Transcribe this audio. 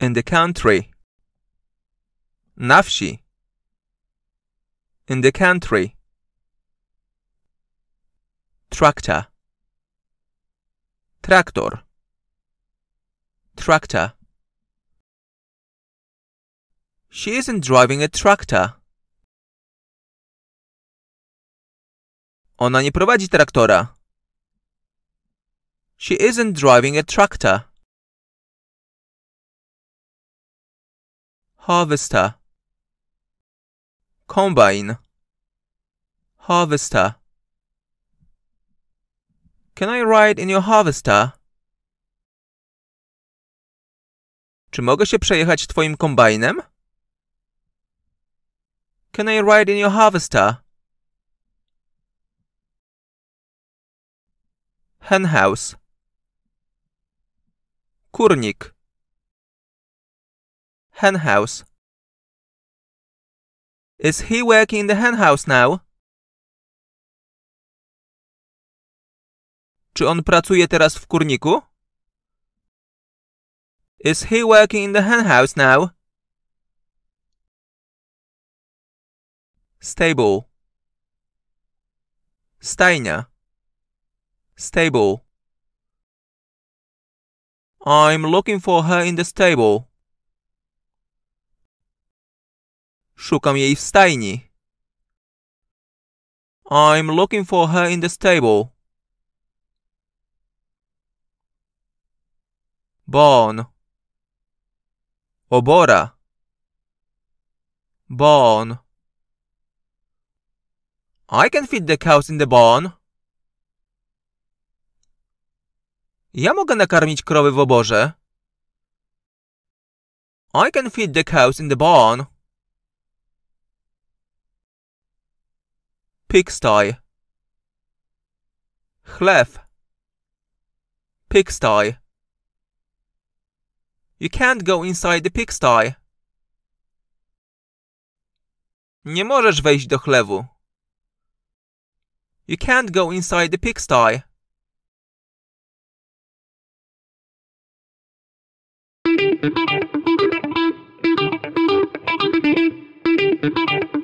In the country. nafshi. In the country. Tractor. Tractor. Tractor. She isn't driving a tractor. Ona nie prowadzi traktora. She isn't driving a tractor. Harvester. Combine. Harvester. Can I ride in your harvester? Czy mogę się przejechać twoim kombajnem? Can I ride in your harvester? henhouse Kurnik. henhouse Is he working in the henhouse now? Czy on pracuje teraz w kurniku? Is he working in the henhouse now? Stable. Stajnia stable. I'm looking for her in the stable. Szukam jej w stajni. I'm looking for her in the stable. Bon. Obora. Bon. I can feed the cows in the barn. Ja mogę nakarmić krowy w oborze. I can feed the cows in the barn. Pigsty. Chlew. Pigsty. You can't go inside the pigsty. Nie możesz wejść do chlewu. You can't go inside the pigsty. Thank you.